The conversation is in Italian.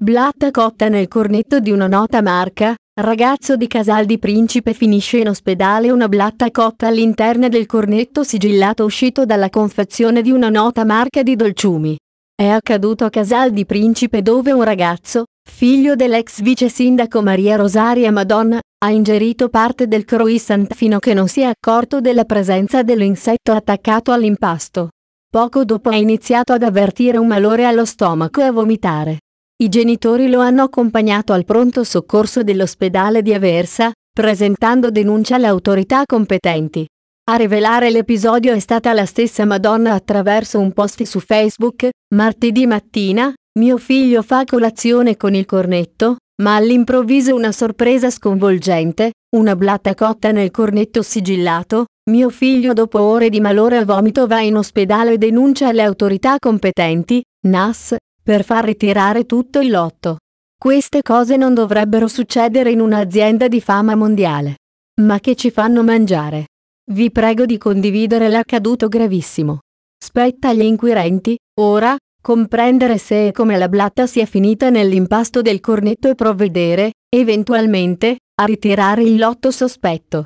Blatta cotta nel cornetto di una nota marca, ragazzo di Casal di Principe finisce in ospedale una blatta cotta all'interno del cornetto sigillato uscito dalla confezione di una nota marca di dolciumi. È accaduto a Casal di Principe dove un ragazzo, figlio dell'ex vice sindaco Maria Rosaria Madonna, ha ingerito parte del croissant fino che non si è accorto della presenza dell'insetto attaccato all'impasto. Poco dopo ha iniziato ad avvertire un malore allo stomaco e a vomitare. I genitori lo hanno accompagnato al pronto soccorso dell'ospedale di Aversa, presentando denuncia alle autorità competenti. A rivelare l'episodio è stata la stessa Madonna attraverso un post su Facebook, martedì mattina, mio figlio fa colazione con il cornetto, ma all'improvviso una sorpresa sconvolgente, una blatta cotta nel cornetto sigillato, mio figlio dopo ore di malore al vomito va in ospedale e denuncia alle autorità competenti, NAS, per far ritirare tutto il lotto. Queste cose non dovrebbero succedere in un'azienda di fama mondiale. Ma che ci fanno mangiare? Vi prego di condividere l'accaduto gravissimo. Spetta agli inquirenti, ora, comprendere se e come la blatta sia finita nell'impasto del cornetto e provvedere, eventualmente, a ritirare il lotto sospetto.